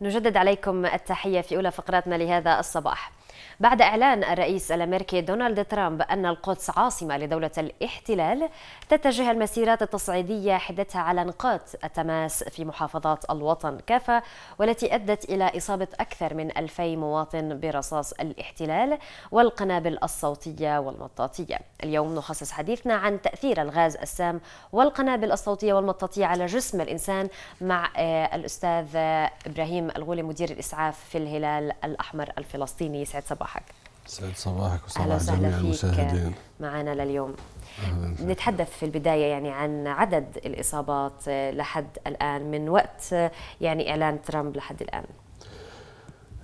نجدد عليكم التحية في أولى فقراتنا لهذا الصباح بعد إعلان الرئيس الأمريكي دونالد ترامب أن القدس عاصمة لدولة الاحتلال تتجه المسيرات التصعيدية حدتها على نقاط التماس في محافظات الوطن كافة والتي أدت إلى إصابة أكثر من 2000 مواطن برصاص الاحتلال والقنابل الصوتية والمطاطية اليوم نخصص حديثنا عن تأثير الغاز السام والقنابل الصوتية والمطاطية على جسم الإنسان مع آه، الأستاذ إبراهيم الغولي مدير الإسعاف في الهلال الأحمر الفلسطيني سعد صباح صباحك سعد صباحك وصباح جميع المشاهدين معنا لليوم نتحدث في البداية يعني عن عدد الإصابات لحد الآن من وقت يعني إعلان ترامب لحد الآن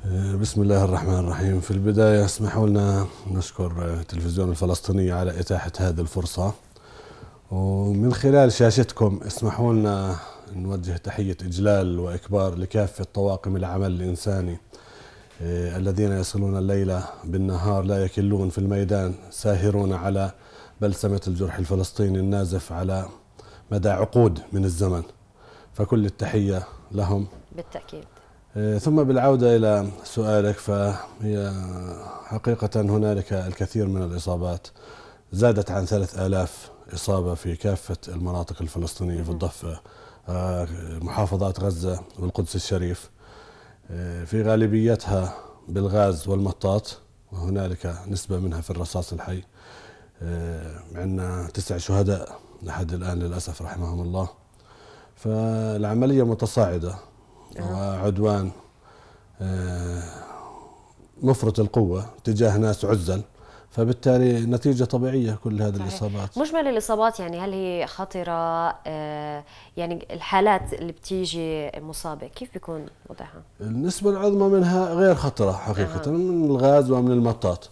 آه، بسم الله الرحمن الرحيم في البداية اسمحوا لنا نشكر تلفزيون الفلسطيني على إتاحة هذه الفرصة ومن خلال شاشتكم اسمحوا لنا نوجه تحية إجلال وإكبار لكافة طواقم العمل الإنساني آه، الذين يصلون الليل بالنهار لا يكلون في الميدان ساهرون على بلسمة الجرح الفلسطيني النازف على مدى عقود من الزمن فكل التحية لهم بالتأكيد آه، ثم بالعودة إلى سؤالك فهي حقيقة هنالك الكثير من الإصابات زادت عن 3000 إصابة في كافة المناطق الفلسطينية في الضفة آه، محافظات غزة والقدس الشريف آه، في غالبيتها بالغاز والمطاط وهنالك نسبة منها في الرصاص الحي آه، عندنا تسع شهداء لحد الآن للأسف رحمهم الله فالعملية متصاعدة آه. وعدوان مفرط القوة تجاه ناس عزل فبالتالي نتيجة طبيعية كل هذه صحيح. الإصابات مجمل الإصابات يعني هل هي خطرة آه، يعني الحالات اللي بتيجي مصابة كيف بيكون وضعها؟ النسبة العظمى منها غير خطرة حقيقة آه. من الغاز ومن المطاط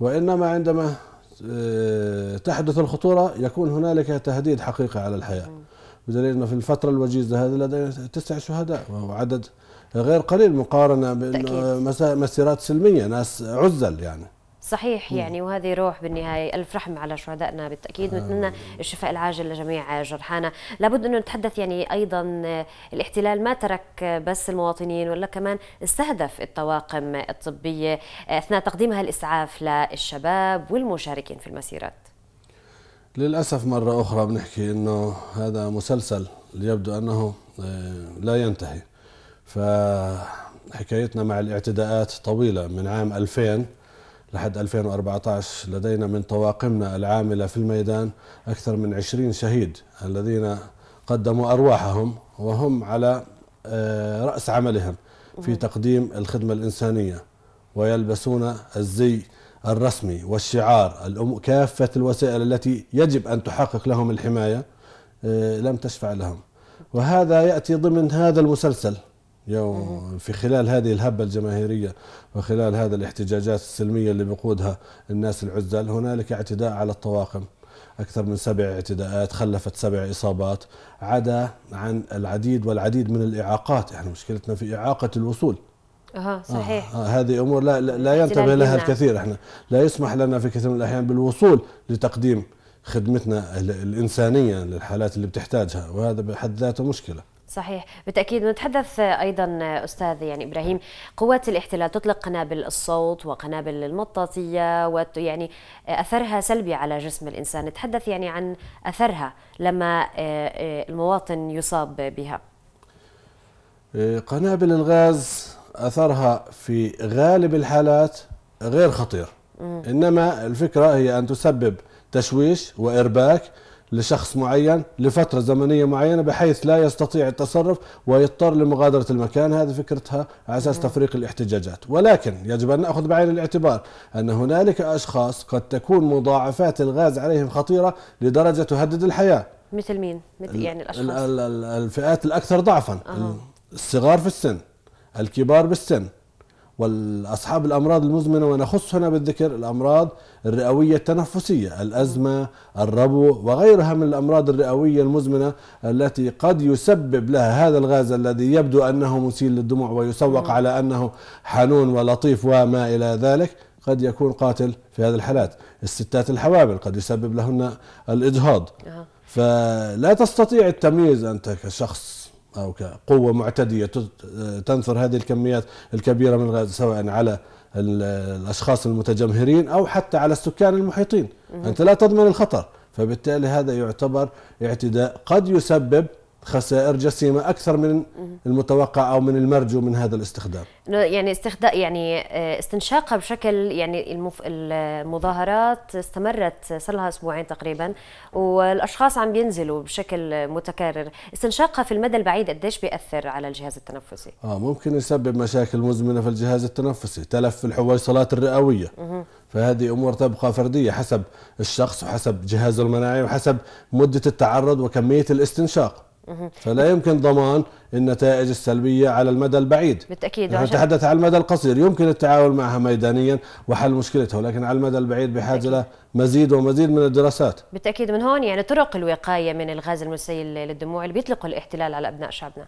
وإنما عندما آه، تحدث الخطورة يكون هنالك تهديد حقيقي على الحياة بدليل أنه في الفترة الوجيزة هذه لدينا تسع شهداء وهو عدد غير قليل مقارنة بمسيرات سلمية ناس عزل يعني صحيح يعني وهذه روح بالنهاية ألف رحمة على شهدائنا بالتأكيد نتمنى الشفاء العاجل لجميع جرحانا لابد أنه نتحدث يعني أيضا آه، الاحتلال ما ترك بس المواطنين ولا كمان استهدف الطواقم الطبية آه، أثناء تقديمها الإسعاف للشباب والمشاركين في المسيرات للأسف مرة أخرى بنحكي أنه هذا مسلسل يبدو أنه آه، لا ينتهي فحكايتنا مع الاعتداءات طويلة من عام 2000 لحد 2014 لدينا من طواقمنا العاملة في الميدان أكثر من 20 شهيد الذين قدموا أرواحهم وهم على آه، رأس عملهم في تقديم الخدمة الإنسانية ويلبسون الزي الرسمي والشعار كافة الوسائل التي يجب أن تحقق لهم الحماية آه، لم تشفع لهم وهذا يأتي ضمن هذا المسلسل يوم في خلال هذه الهبة الجماهيرية وخلال هذا الاحتجاجات السلمية اللي بقودها الناس العزل هنالك اعتداء على الطواقم أكثر من سبع اعتداءات خلفت سبع إصابات عدا عن العديد والعديد من الإعاقات إحنا يعني مشكلتنا في إعاقة الوصول اها آه، صحيح آه. آه. هذه امور لا لا, لا ينتبه لها الكثير احنا لا يسمح لنا في كثير من الاحيان بالوصول لتقديم خدمتنا الانسانيه للحالات اللي بتحتاجها وهذا بحد ذاته مشكله صحيح بالتأكيد نتحدث أيضا أستاذ يعني إبراهيم قوات الاحتلال تطلق قنابل الصوت وقنابل المطاطية ويعني يعني أثرها سلبي على جسم الإنسان نتحدث يعني عن أثرها لما آه، آه، المواطن يصاب بها آه، قنابل الغاز أثرها في غالب الحالات غير خطير إنما الفكرة هي أن تسبب تشويش وإرباك لشخص معين لفترة زمنية معينة بحيث لا يستطيع التصرف ويضطر لمغادرة المكان هذه فكرتها على أساس نعم. تفريق الاحتجاجات ولكن يجب أن نأخذ بعين الاعتبار أن هنالك أشخاص قد تكون مضاعفات الغاز عليهم خطيرة لدرجة تهدد الحياة مثل مين؟ مثل يعني الأشخاص؟ الفئات الأكثر ضعفا آه. الصغار في السن الكبار بالسن والأصحاب الأمراض المزمنة ونخص هنا بالذكر الأمراض الرئوية التنفسية الأزمة الربو وغيرها من الأمراض الرئوية المزمنة التي قد يسبب لها هذا الغاز الذي يبدو أنه مسيل للدموع ويسوق على أنه حنون ولطيف وما إلى ذلك قد يكون قاتل في هذه الحالات الستات الحوامل قد يسبب لهن الإجهاض فلا تستطيع التمييز أنت كشخص أو كقوه معتدية تنثر هذه الكميات الكبيرة من الغاز سواء على الأشخاص المتجمهرين أو حتى على السكان المحيطين أنت لا تضمن الخطر فبالتالي هذا يعتبر اعتداء قد يسبب خسائر جسيمه اكثر من المتوقع او من المرجو من هذا الاستخدام يعني استخدام يعني آه، استنشاقها بشكل يعني المف... المظاهرات استمرت صار لها اسبوعين تقريبا والاشخاص عم بينزلوا بشكل متكرر استنشاقها في المدى البعيد قديش بياثر على الجهاز التنفسي اه ممكن يسبب مشاكل مزمنه في الجهاز التنفسي تلف في الحويصلات الرئويه فهذه امور تبقى فرديه حسب الشخص وحسب جهازه المناعي وحسب مده التعرض وكميه الاستنشاق فلا يمكن ضمان النتائج السلبية على المدى البعيد بالتأكيد نحن نتحدث على المدى القصير يمكن التعامل معها ميدانيا وحل مشكلتها ولكن على المدى البعيد بحاجة له مزيد ومزيد من الدراسات بالتأكيد من هون يعني طرق الوقاية من الغاز المسيل للدموع اللي بيطلقوا الاحتلال على أبناء شعبنا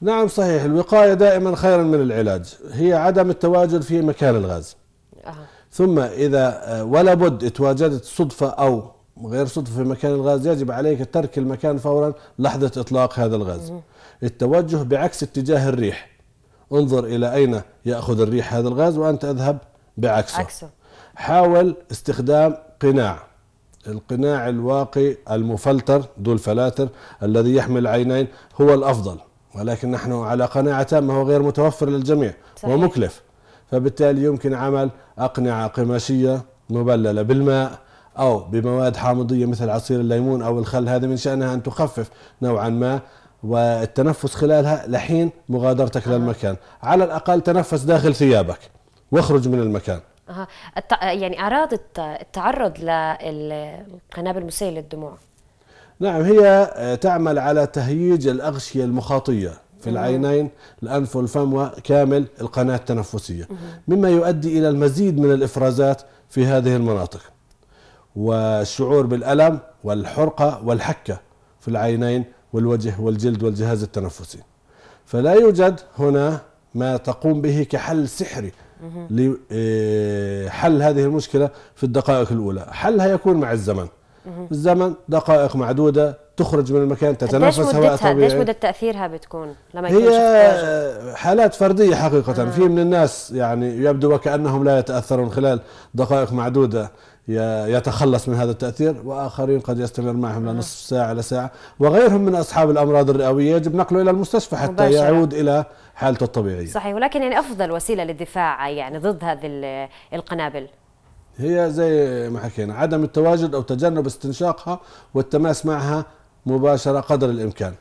نعم صحيح الوقاية دائما خيرا من العلاج هي عدم التواجد في مكان الغاز أه. ثم إذا آه، ولا بد تواجدت صدفة أو غير صدفة في مكان الغاز يجب عليك ترك المكان فورا لحظة إطلاق هذا الغاز التوجه بعكس اتجاه الريح انظر إلى أين يأخذ الريح هذا الغاز وأنت أذهب بعكسه عكسه. حاول استخدام قناع القناع الواقي المفلتر ذو الفلاتر الذي يحمي العينين هو الأفضل ولكن نحن على قناعة تامة هو غير متوفر للجميع صحيح. ومكلف فبالتالي يمكن عمل أقنعة قماشية مبللة بالماء أو بمواد حامضية مثل عصير الليمون أو الخل هذه من شأنها أن تخفف نوعا ما والتنفس خلالها لحين مغادرتك آه. للمكان على الأقل تنفس داخل ثيابك واخرج من المكان آه. الت... يعني أعراض التعرض للقنابل المسيلة للدموع نعم هي تعمل على تهييج الأغشية المخاطية في العينين الأنف والفم وكامل القناة التنفسية مما يؤدي إلى المزيد من الإفرازات في هذه المناطق والشعور بالألم والحرقة والحكة في العينين والوجه والجلد والجهاز التنفسي فلا يوجد هنا ما تقوم به كحل سحري لحل هذه المشكلة في الدقائق الأولى حلها يكون مع الزمن الزمن دقائق معدوده تخرج من المكان تتنفس هواء طبيعي قديش مده تاثيرها بتكون لما هي حالات فرديه حقيقه آه. في من الناس يعني يبدو وكانهم لا يتاثرون خلال دقائق معدوده يتخلص من هذا التاثير واخرين قد يستمر معهم آه. لنصف ساعه لساعه وغيرهم من اصحاب الامراض الرئويه يجب نقله الى المستشفى حتى مباشرة. يعود الى حالته الطبيعيه صحيح ولكن يعني افضل وسيله للدفاع يعني ضد هذه القنابل هي زي ما حكينا عدم التواجد او تجنب استنشاقها والتماس معها مباشره قدر الامكان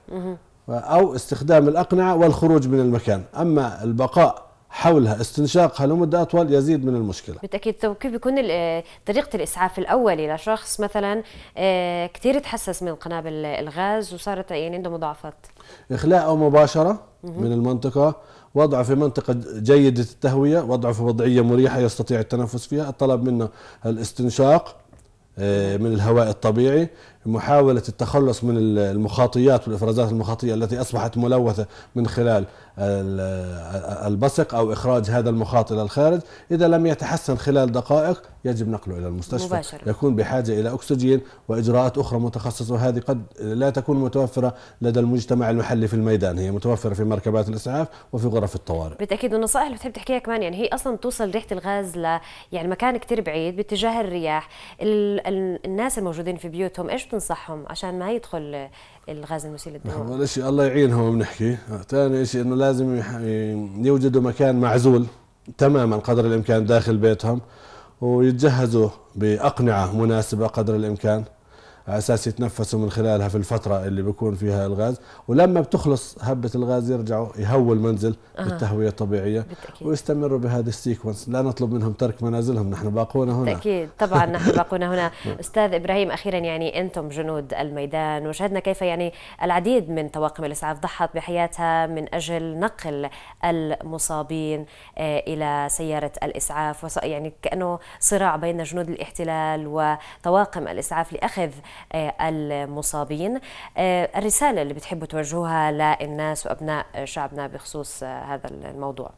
او استخدام الاقنعه والخروج من المكان اما البقاء حولها استنشاقها لمده اطول يزيد من المشكله بالتاكيد طب كيف بيكون آه، طريقه الاسعاف الاولي لشخص مثلا آه، كثير تحسس من قنابل الغاز وصارت يعني عنده مضاعفات اخلاءه مباشره من المنطقه وضعه في منطقة جيدة التهوية وضعه في وضعية مريحة يستطيع التنفس فيها الطلب منه الاستنشاق آه، من الهواء الطبيعي محاولة التخلص من المخاطيات والإفرازات المخاطية التي أصبحت ملوثة من خلال البصق أو إخراج هذا المخاط إلى الخارج إذا لم يتحسن خلال دقائق يجب نقله إلى المستشفى مباشرة. يكون بحاجة إلى أكسجين وإجراءات أخرى متخصصة وهذه قد لا تكون متوفرة لدى المجتمع المحلي في الميدان هي متوفرة في مركبات الإسعاف وفي غرف الطوارئ بالتأكيد النصائح اللي بتحب تحكيها كمان يعني هي أصلا توصل ريحة الغاز ل يعني مكان كتير بعيد باتجاه الرياح الناس الموجودين في بيوتهم إيش تنصحهم عشان ما يدخل الغاز المسيل للدموع؟ نعم، اول شيء الله يعينهم بنحكي، ثاني شيء انه لازم يوجدوا مكان معزول تماما قدر الامكان داخل بيتهم ويتجهزوا باقنعه مناسبه قدر الامكان على اساس يتنفسوا من خلالها في الفتره اللي بيكون فيها الغاز ولما بتخلص هبه الغاز يرجعوا يهووا المنزل آه. بالتهويه الطبيعيه بالتأكيد. ويستمروا بهذا السيكونس لا نطلب منهم ترك منازلهم نحن باقون هنا اكيد طبعا نحن باقون هنا نعم. استاذ ابراهيم اخيرا يعني انتم جنود الميدان وشهدنا كيف يعني العديد من طواقم الاسعاف ضحت بحياتها من اجل نقل المصابين آه، الى سياره الاسعاف يعني كانه صراع بين جنود الاحتلال وطواقم الاسعاف لاخذ آه، المصابين آه، الرسالة اللي بتحبوا توجهوها للناس وأبناء شعبنا بخصوص آه، هذا الموضوع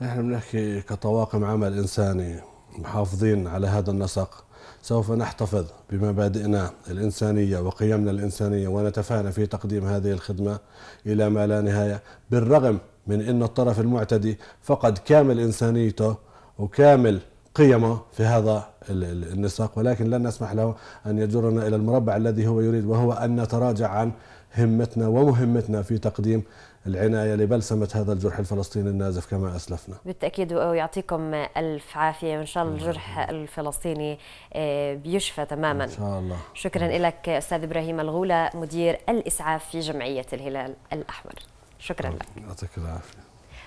نحن بنحكي كطواقم عمل إنساني محافظين على هذا النسق سوف نحتفظ بمبادئنا الإنسانية وقيمنا الإنسانية ونتفانى في تقديم هذه الخدمة إلى ما لا نهاية بالرغم من أن الطرف المعتدي فقد كامل إنسانيته وكامل قيمه في هذا النساق ولكن لن نسمح له ان يجرنا الى المربع الذي هو يريد وهو ان نتراجع عن همتنا ومهمتنا في تقديم العناية لبلسمة هذا الجرح الفلسطيني النازف كما أسلفنا بالتأكيد ويعطيكم ألف عافية وإن شاء الله الجرح الفلسطيني آه، بيشفى تماما إن شاء الله شكرا لك أستاذ إبراهيم الغولة مدير الإسعاف في جمعية الهلال الأحمر شكرا لك يعطيك العافية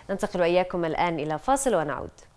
ننتقل وإياكم الآن إلى فاصل ونعود